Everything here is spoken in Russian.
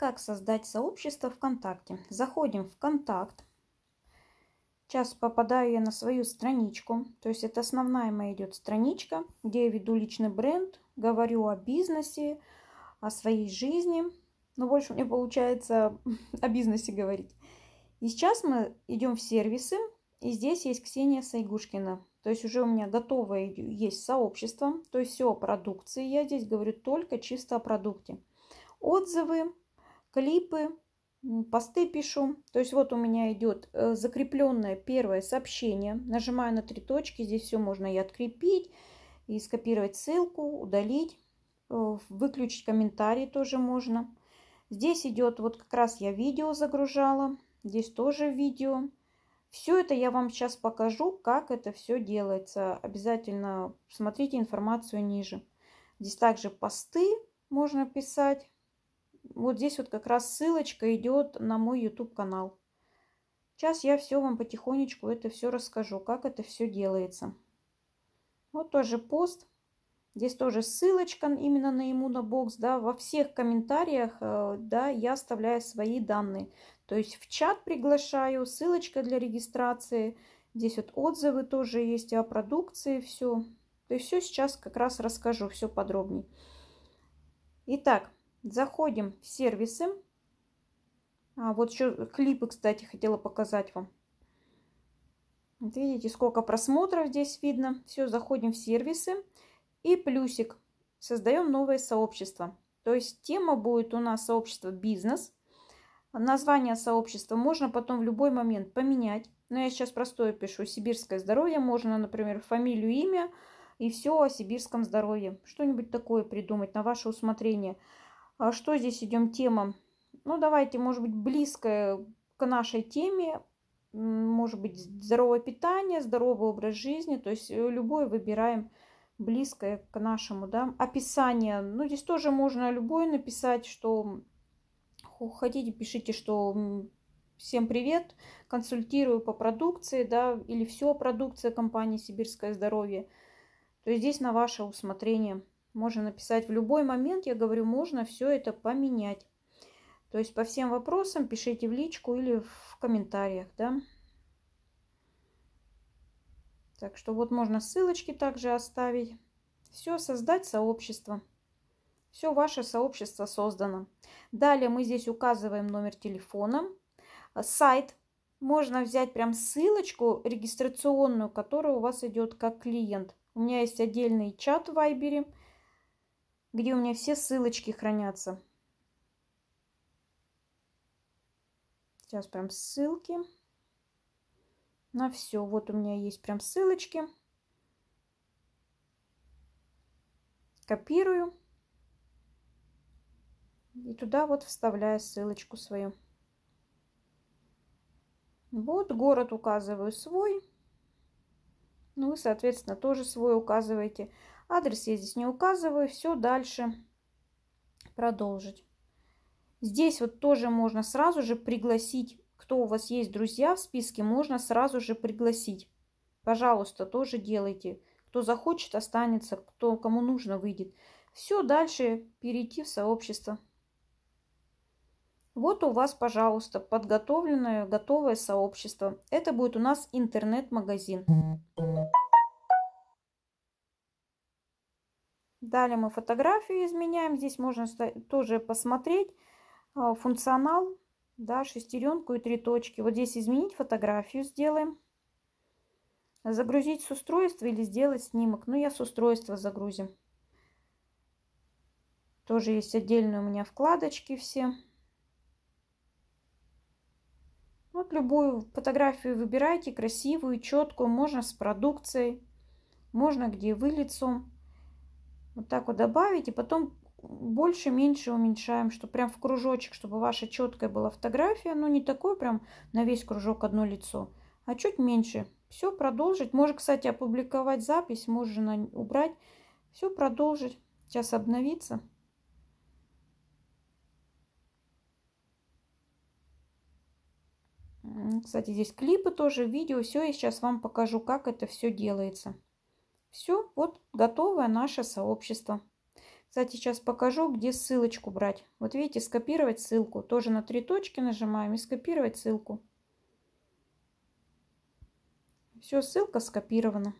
Как создать сообщество ВКонтакте? Заходим в ВКонтакт. Сейчас попадаю я на свою страничку. То есть это основная моя идет страничка, где я веду личный бренд, говорю о бизнесе, о своей жизни. Но ну, больше мне получается о бизнесе говорить. И сейчас мы идем в сервисы. И здесь есть Ксения Сайгушкина. То есть уже у меня готовое есть сообщество. То есть все о продукции. Я здесь говорю только чисто о продукте. Отзывы, клипы, посты пишу. То есть вот у меня идет э, закрепленное первое сообщение. Нажимаю на три точки, здесь все можно и открепить, и скопировать ссылку, удалить, э, выключить комментарии тоже можно. Здесь идет, вот как раз я видео загружала, здесь тоже видео. Все это я вам сейчас покажу, как это все делается. Обязательно смотрите информацию ниже. Здесь также посты можно писать. Вот здесь вот как раз ссылочка идет на мой YouTube канал. Сейчас я все вам потихонечку это все расскажу, как это все делается. Вот тоже пост. Здесь тоже ссылочка именно на иммунобокс, да, во всех комментариях, э, да, я оставляю свои данные. То есть в чат приглашаю, ссылочка для регистрации. Здесь вот отзывы тоже есть о продукции, все. То есть все сейчас как раз расскажу, все подробнее. Итак, Заходим в сервисы. А, вот еще клипы, кстати, хотела показать вам. Вот видите, сколько просмотров здесь видно. Все, заходим в сервисы. И плюсик. Создаем новое сообщество. То есть тема будет у нас сообщество «Бизнес». Название сообщества можно потом в любой момент поменять. Но я сейчас простое пишу. Сибирское здоровье. Можно, например, фамилию, имя и все о сибирском здоровье. Что-нибудь такое придумать на ваше усмотрение. А что здесь идем тема? Ну, давайте, может быть, близкая к нашей теме, может быть, здоровое питание, здоровый образ жизни, то есть э, любой выбираем близкое к нашему, да, описание. Ну, здесь тоже можно любое написать, что хотите, пишите, что всем привет, консультирую по продукции, да, или все продукция компании «Сибирское здоровье». То есть здесь на ваше усмотрение – можно написать в любой момент, я говорю, можно все это поменять. То есть по всем вопросам пишите в личку или в комментариях, да. Так что вот можно ссылочки также оставить. Все, создать сообщество. Все ваше сообщество создано. Далее мы здесь указываем номер телефона, сайт. Можно взять прям ссылочку регистрационную, которая у вас идет как клиент. У меня есть отдельный чат в Вайбере, где у меня все ссылочки хранятся. Сейчас прям ссылки на все. Вот у меня есть прям ссылочки. Копирую. И туда вот вставляю ссылочку свою. Вот город указываю свой. Ну и, соответственно, тоже свой указываете. Адрес я здесь не указываю. Все дальше продолжить. Здесь вот тоже можно сразу же пригласить, кто у вас есть друзья в списке, можно сразу же пригласить. Пожалуйста, тоже делайте. Кто захочет, останется, кто кому нужно, выйдет. Все, дальше перейти в сообщество. Вот у вас, пожалуйста, подготовленное, готовое сообщество. Это будет у нас интернет-магазин. Далее мы фотографию изменяем. Здесь можно тоже посмотреть а, функционал, да, шестеренку и три точки. Вот здесь изменить фотографию сделаем. Загрузить с устройства или сделать снимок. Ну, я с устройства загрузим. Тоже есть отдельные у меня вкладочки все. Вот любую фотографию выбирайте, красивую, четкую. Можно с продукцией, можно где вы лицом. Вот так вот добавить. И потом больше-меньше уменьшаем, что прям в кружочек, чтобы ваша четкая была фотография. Но не такой прям на весь кружок одно лицо, а чуть меньше. Все продолжить. Можно, кстати, опубликовать запись, можно убрать. Все продолжить. Сейчас обновиться. Кстати, здесь клипы тоже, видео. Все, я сейчас вам покажу, как это все делается. Все, вот готовое наше сообщество. Кстати, сейчас покажу, где ссылочку брать. Вот видите, скопировать ссылку. Тоже на три точки нажимаем и скопировать ссылку. Все, ссылка скопирована.